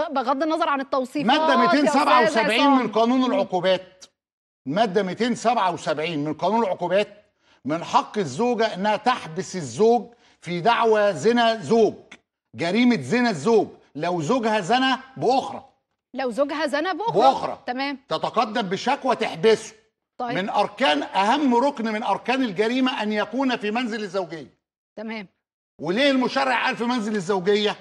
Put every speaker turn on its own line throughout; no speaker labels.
بغض النظر عن التوصيف ماده 277 آه، من قانون العقوبات ماده 277 من قانون العقوبات من حق الزوجه انها تحبس الزوج في دعوى زنا زوج جريمه زنا الزوج لو زوجها زنا باخرى لو زوجها زنا باخرى باخرى تمام تتقدم بشكوى تحبسه طيب. من اركان اهم ركن من اركان الجريمه ان يكون في منزل الزوجيه تمام وليه المشرع قال في منزل الزوجيه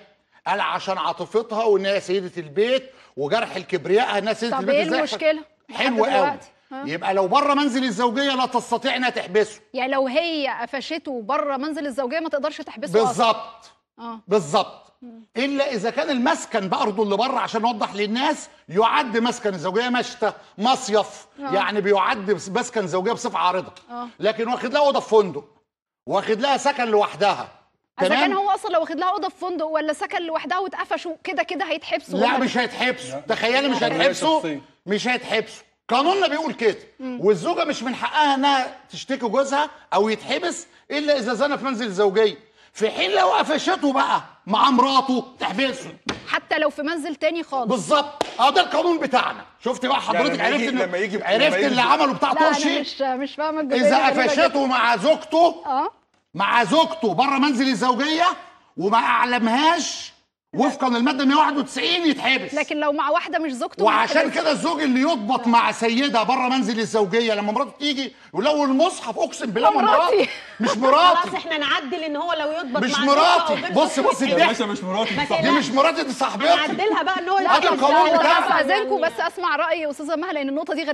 قال عشان عاطفتها وان هي سيده البيت وجرح الكبرياء انها سيده البيت طب ايه المشكله؟ حلو قوي يبقى لو بره منزل الزوجيه لا تستطيع انها تحبسه يعني لو هي قفشته بره منزل الزوجيه ما تقدرش تحبسه بالظبط اه بالظبط الا اذا كان المسكن برضه اللي بره عشان نوضح للناس يعد مسكن الزوجيه مشتى مصيف أوه. يعني بيعد مسكن زوجيه بصفه عارضه أوه. لكن واخد لها اوضه في فندق واخد لها سكن لوحدها اذا كان هو اصلا لو واخد لها اوضه في فندق ولا سكن لوحدها واتقفشوا كده كده هيتحبسوا لا مش هيتحبسوا تخيلي مش هيتحبسوا مش هيتحبسوا قانوننا بيقول كده والزوجه مش من حقها انها تشتكي جوزها او يتحبس الا اذا زنى في منزل الزوجيه في حين لو قفشته بقى مع مراته تحبسه حتى لو في منزل تاني خالص بالظبط اه ده القانون بتاعنا شفت بقى يعني حضرتك يعني عرفت لما يجي عرفت اللي عمله بتاع طرشي مش مش فاهمه اذا قفشته مع زوجته اه مع زوجته بره منزل الزوجيه وما اعلمهاش وفقا للماده 191 يتحبس لكن لو مع واحده مش زوجته وعشان كده الزوج اللي يضبط مع سيده بره منزل الزوجيه لما مراته تيجي ولو المصحف اقسم بالله مش مراتي مش مراتي خلاص احنا نعدل ان هو لو يضبط مش مع مراتي بص بص دي باشا مش مراتي دي مش مراتي دي صاحبتي نعدلها بقى ان هو يضبط القانون بتاعها بس اسمع راي استاذه مها لان النقطه دي غريبه